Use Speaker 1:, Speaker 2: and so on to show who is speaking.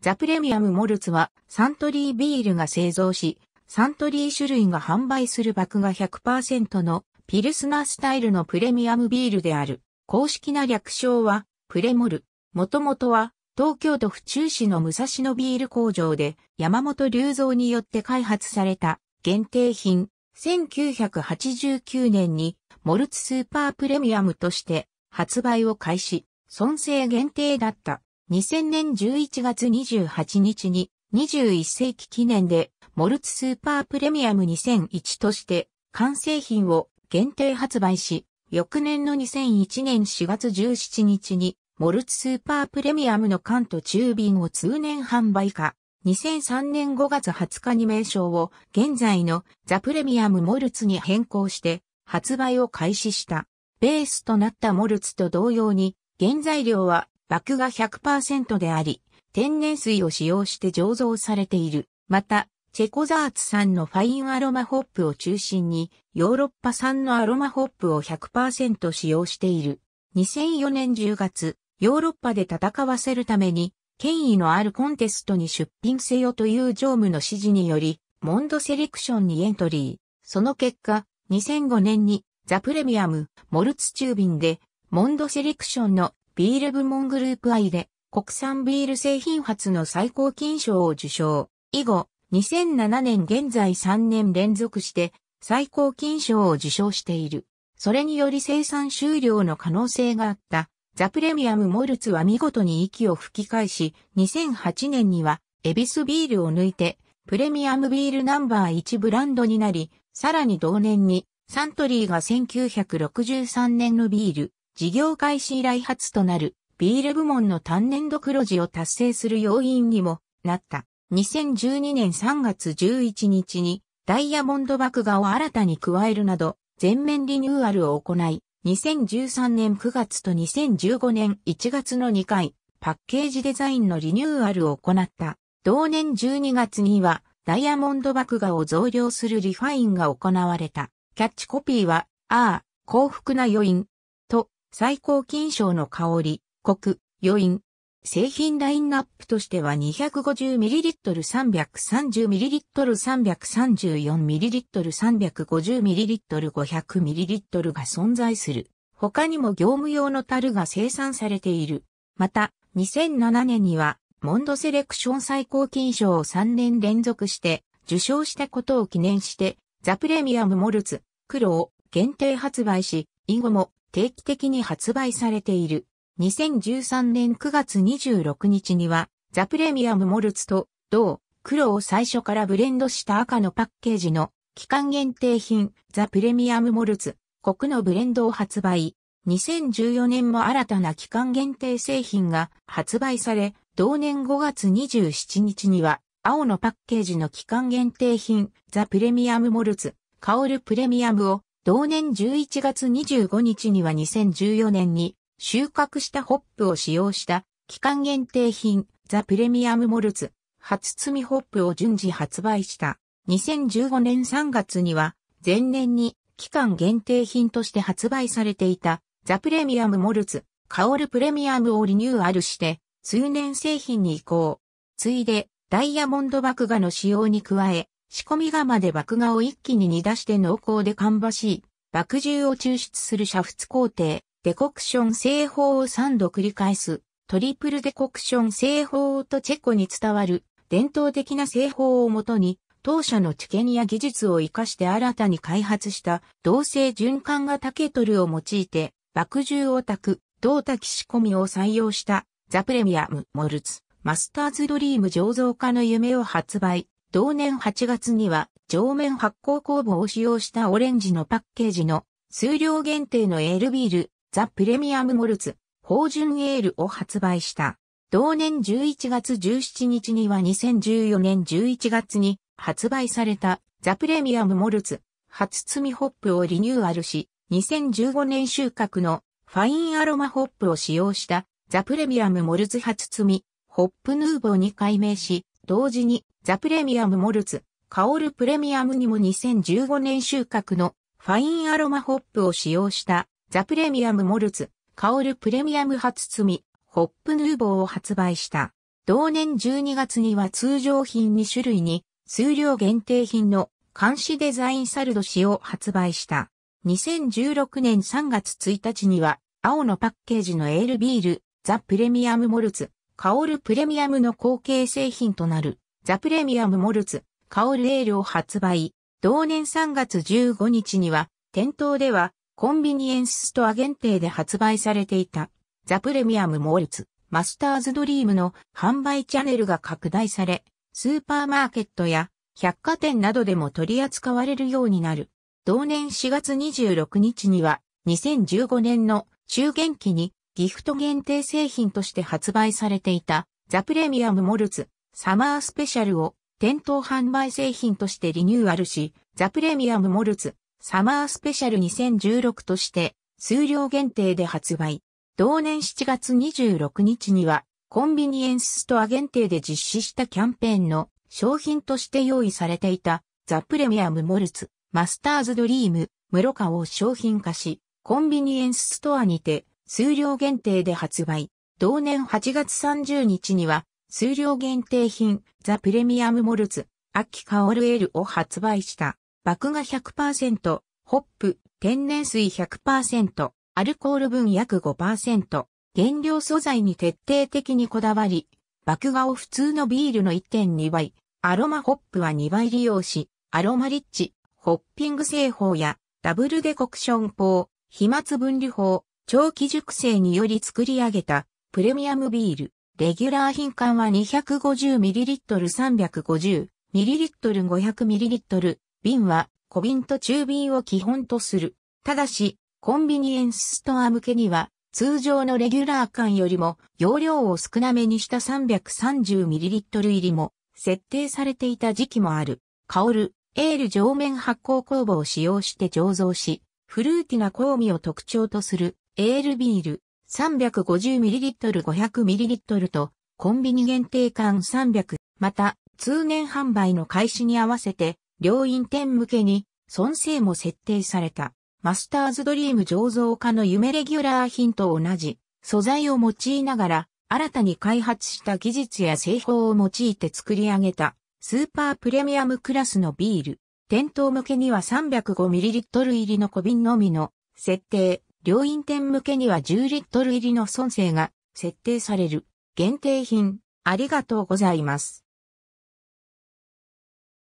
Speaker 1: ザプレミアムモルツはサントリービールが製造し、サントリー種類が販売する麦芽100%のピルスナースタイルのプレミアムビールである。公式な略称はプレモル。もともとは東京都府中市の武蔵野ビール工場で山本隆三によって開発された限定品。1989年にモルツスーパープレミアムとして発売を開始、損成限定だった。2000年11月28日に21世紀記念でモルツスーパープレミアム2001として完成品を限定発売し、翌年の2001年4月17日にモルツスーパープレミアムの缶と中瓶を通年販売化。2003年5月20日に名称を現在のザプレミアムモルツに変更して発売を開始した。ベースとなったモルツと同様に原材料は麦が100%であり、天然水を使用して醸造されている。また、チェコザーツ産のファインアロマホップを中心に、ヨーロッパ産のアロマホップを100%使用している。2004年10月、ヨーロッパで戦わせるために、権威のあるコンテストに出品せよという常務の指示により、モンドセレクションにエントリー。その結果、2005年にザ・プレミアム、モルツチュービンで、モンドセレクションのビール部門グループ I で国産ビール製品発の最高金賞を受賞。以後、2007年現在3年連続して最高金賞を受賞している。それにより生産終了の可能性があったザプレミアムモルツは見事に息を吹き返し、2008年にはエビスビールを抜いてプレミアムビールナンバー1ブランドになり、さらに同年にサントリーが1963年のビール、事業開始以来初となるビール部門の単年度黒字を達成する要因にもなった。2012年3月11日にダイヤモンド爆画を新たに加えるなど全面リニューアルを行い、2013年9月と2015年1月の2回、パッケージデザインのリニューアルを行った。同年12月には、ダイヤモンド爆画を増量するリファインが行われた。キャッチコピーは、ああ、幸福な余韻、最高金賞の香り、コク、余韻。製品ラインナップとしては 250ml330ml334ml350ml500ml が存在する。他にも業務用の樽が生産されている。また、2007年には、モンドセレクション最高金賞を3年連続して受賞したことを記念して、ザ・プレミアム・モルツ、黒を限定発売し、以後も定期的に発売されている。2013年9月26日には、ザプレミアムモルツと、同、黒を最初からブレンドした赤のパッケージの、期間限定品、ザプレミアムモルツ、国のブレンドを発売。2014年も新たな期間限定製品が発売され、同年5月27日には、青のパッケージの期間限定品、ザ・プレミアム・モルツ、カオル・プレミアムを同年11月25日には2014年に収穫したホップを使用した期間限定品ザ・プレミアム・モルツ初摘みホップを順次発売した。2015年3月には前年に期間限定品として発売されていたザ・プレミアム・モルツ香るプレミアムをリニューアルして通年製品に移行。ついでダイヤモンド麦芽の使用に加え仕込み窯で麦芽を一気に煮出して濃厚で芳しい、麦汁を抽出する煮沸工程、デコクション製法を3度繰り返す、トリプルデコクション製法とチェコに伝わる伝統的な製法をもとに、当社の知見や技術を活かして新たに開発した同性循環型ケトルを用いて、麦汁を炊く、銅炊き仕込みを採用したザプレミアムモルツ、マスターズドリーム醸造家の夢を発売。同年8月には、上面発酵酵母を使用したオレンジのパッケージの数量限定のエールビール、ザ・プレミアム・モルツ、芳醇エールを発売した。同年11月17日には2014年11月に発売されたザ・プレミアム・モルツ、初摘みホップをリニューアルし、2015年収穫のファインアロマホップを使用したザ・プレミアム・モルツ初摘み、ホップ・ヌーボーに改名し、同時にザプレミアムモルツ、カオルプレミアムにも2015年収穫のファインアロマホップを使用したザプレミアムモルツ、カオルプレミアム初摘み、ホップヌーボーを発売した。同年12月には通常品2種類に数量限定品の監視デザインサルド紙を発売した。2016年3月1日には青のパッケージのエールビール、ザ・プレミアムモルツ、カオルプレミアムの後継製品となる。ザ・プレミアム・モルツ、カオル・エールを発売。同年3月15日には、店頭では、コンビニエンスストア限定で発売されていた、ザ・プレミアム・モルツ、マスターズ・ドリームの販売チャンネルが拡大され、スーパーマーケットや百貨店などでも取り扱われるようになる。同年4月26日には、2015年の中元期にギフト限定製品として発売されていたザ・プレミアム・モルツサマースペシャルを店頭販売製品としてリニューアルし、ザプレミアムモルツサマースペシャル2016として数量限定で発売。同年7月26日にはコンビニエンスストア限定で実施したキャンペーンの商品として用意されていたザプレミアムモルツマスターズドリームムロカを商品化し、コンビニエンスストアにて数量限定で発売。同年8月30日には数量限定品、ザ・プレミアム・モルツ、秋香るエールを発売した。麦芽100%、ホップ、天然水100%、アルコール分約5%、原料素材に徹底的にこだわり、麦芽を普通のビールの1.2倍、アロマホップは2倍利用し、アロマリッチ、ホッピング製法や、ダブルデコクション法、飛沫分離法、長期熟成により作り上げた、プレミアムビール。レギュラー品管は 250ml350ml500ml 瓶は小瓶と中瓶を基本とする。ただし、コンビニエンスストア向けには通常のレギュラー缶よりも容量を少なめにした 330ml 入りも設定されていた時期もある。香る、エール上面発酵酵母を使用して醸造し、フルーティな香味を特徴とするエールビール、350ml500ml とコンビニ限定缶300、また通年販売の開始に合わせて、両院店向けに、損性も設定された。マスターズドリーム醸造家の夢レギュラー品と同じ、素材を用いながら、新たに開発した技術や製法を用いて作り上げた、スーパープレミアムクラスのビール。店頭向けには 305ml 入りの小瓶のみの設定、両院店向けには10リットル入りの損税が設定される。限定品、ありがとうございます。